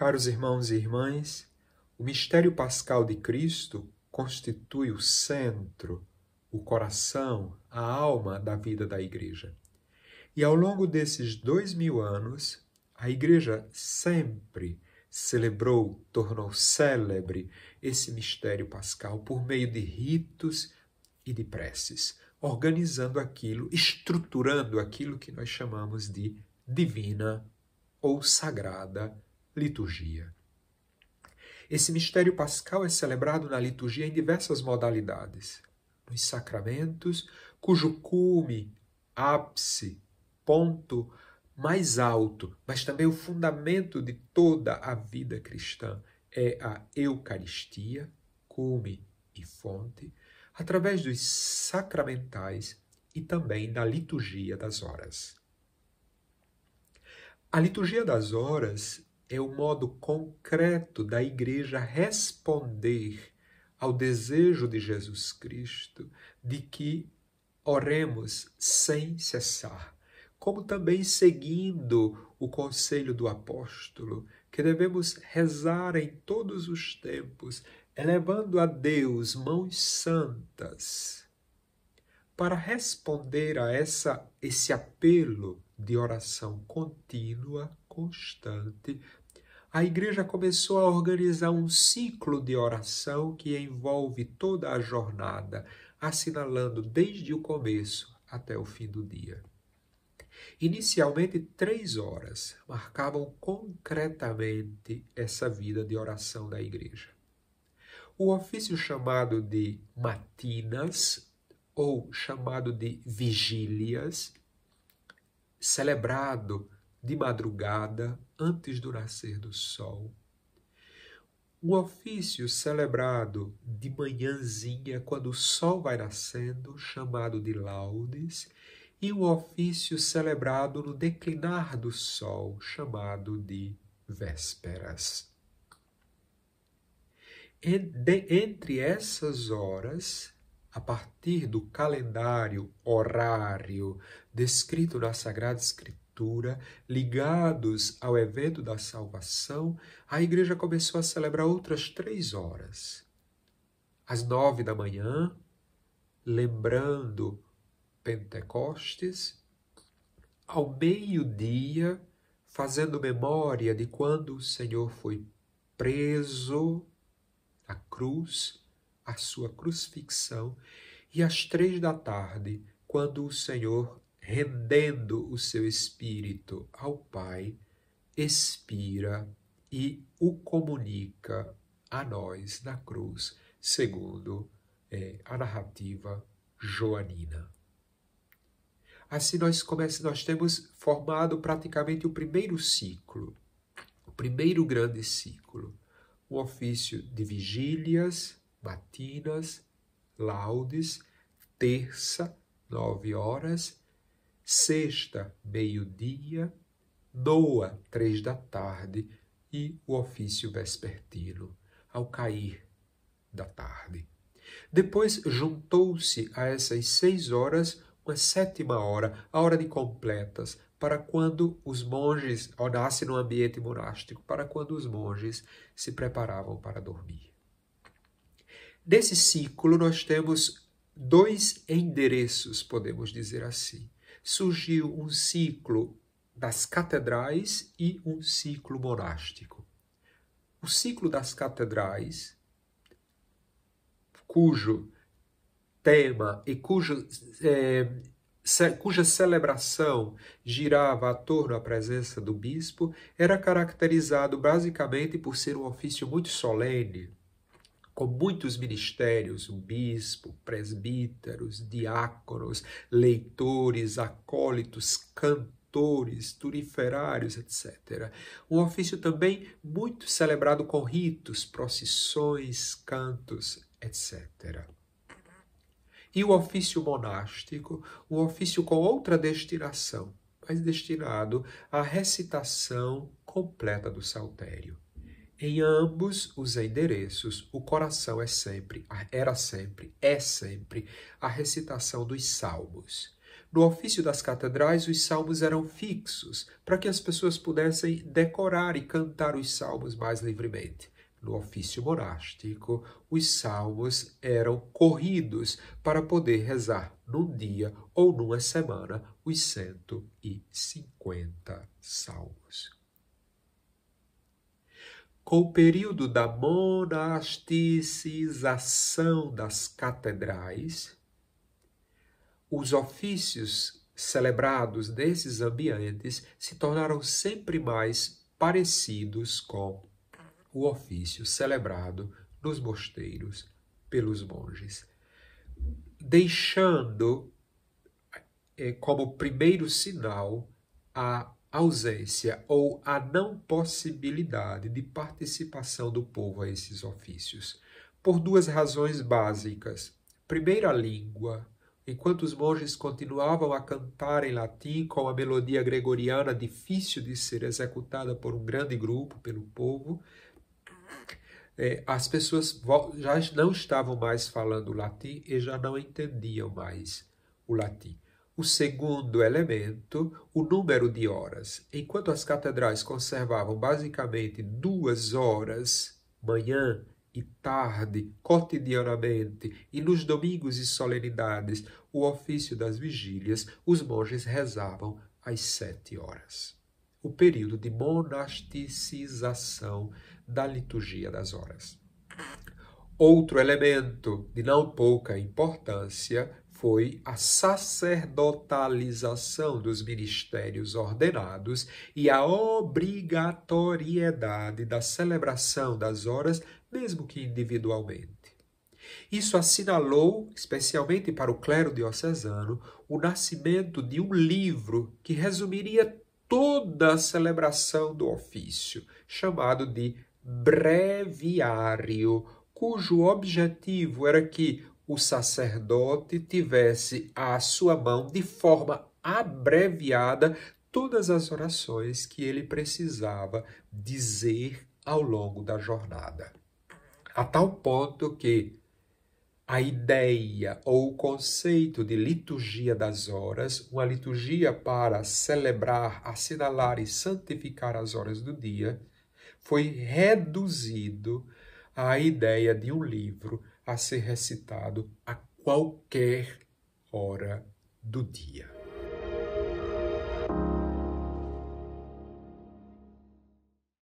Caros irmãos e irmãs, o mistério pascal de Cristo constitui o centro, o coração, a alma da vida da Igreja. E ao longo desses dois mil anos, a Igreja sempre celebrou, tornou célebre esse mistério pascal por meio de ritos e de preces, organizando aquilo, estruturando aquilo que nós chamamos de divina ou sagrada liturgia. Esse mistério pascal é celebrado na liturgia em diversas modalidades, nos sacramentos, cujo cume, ápice, ponto mais alto, mas também o fundamento de toda a vida cristã é a Eucaristia, cume e fonte, através dos sacramentais e também da liturgia das horas. A liturgia das horas é o modo concreto da igreja responder ao desejo de Jesus Cristo de que oremos sem cessar, como também seguindo o conselho do apóstolo, que devemos rezar em todos os tempos, elevando a Deus mãos santas, para responder a essa esse apelo de oração contínua, constante a igreja começou a organizar um ciclo de oração que envolve toda a jornada, assinalando desde o começo até o fim do dia. Inicialmente, três horas marcavam concretamente essa vida de oração da igreja. O ofício chamado de matinas, ou chamado de vigílias, celebrado de madrugada, antes do nascer do sol. Um ofício celebrado de manhãzinha, quando o sol vai nascendo, chamado de laudes, e um ofício celebrado no declinar do sol, chamado de vésperas. Entre essas horas, a partir do calendário horário descrito na Sagrada Escritura, ligados ao evento da salvação, a igreja começou a celebrar outras três horas. Às nove da manhã, lembrando Pentecostes, ao meio-dia, fazendo memória de quando o Senhor foi preso à cruz, a sua crucifixão, e às três da tarde, quando o Senhor rendendo o seu espírito ao Pai, expira e o comunica a nós na cruz, segundo é, a narrativa joanina. Assim nós começamos, nós temos formado praticamente o primeiro ciclo, o primeiro grande ciclo, o ofício de vigílias, matinas, laudes, terça, nove horas sexta, meio-dia, doa, três da tarde, e o ofício vespertino, ao cair da tarde. Depois juntou-se a essas seis horas uma sétima hora, a hora de completas, para quando os monges, ao no ambiente monástico, para quando os monges se preparavam para dormir. Nesse ciclo, nós temos dois endereços, podemos dizer assim surgiu um ciclo das catedrais e um ciclo monástico. O ciclo das catedrais, cujo tema e cujo, é, cuja celebração girava a torno da presença do bispo, era caracterizado basicamente por ser um ofício muito solene, com muitos ministérios, bispo, presbíteros, diáconos, leitores, acólitos, cantores, turiferários, etc. Um ofício também muito celebrado com ritos, procissões, cantos, etc. E o ofício monástico, um ofício com outra destinação, mas destinado à recitação completa do saltério. Em ambos os endereços, o coração é sempre, era sempre, é sempre a recitação dos salmos. No ofício das catedrais, os salmos eram fixos, para que as pessoas pudessem decorar e cantar os salmos mais livremente. No ofício monástico, os salmos eram corridos para poder rezar num dia ou numa semana os 150 salmos com o período da monasticização das catedrais, os ofícios celebrados nesses ambientes se tornaram sempre mais parecidos com o ofício celebrado nos mosteiros pelos monges, deixando eh, como primeiro sinal a ausência ou a não possibilidade de participação do povo a esses ofícios, por duas razões básicas. Primeira, língua. Enquanto os monges continuavam a cantar em latim com a melodia gregoriana difícil de ser executada por um grande grupo, pelo povo, é, as pessoas já não estavam mais falando latim e já não entendiam mais o latim. O segundo elemento, o número de horas. Enquanto as catedrais conservavam basicamente duas horas, manhã e tarde, cotidianamente, e nos domingos e solenidades, o ofício das vigílias, os monges rezavam às sete horas. O período de monasticização da liturgia das horas. Outro elemento de não pouca importância foi a sacerdotalização dos ministérios ordenados e a obrigatoriedade da celebração das horas, mesmo que individualmente. Isso assinalou, especialmente para o clero diocesano, o nascimento de um livro que resumiria toda a celebração do ofício, chamado de Breviário, cujo objetivo era que o sacerdote tivesse à sua mão, de forma abreviada, todas as orações que ele precisava dizer ao longo da jornada. A tal ponto que a ideia ou o conceito de liturgia das horas, uma liturgia para celebrar, assinalar e santificar as horas do dia, foi reduzido à ideia de um livro a ser recitado a qualquer hora do dia.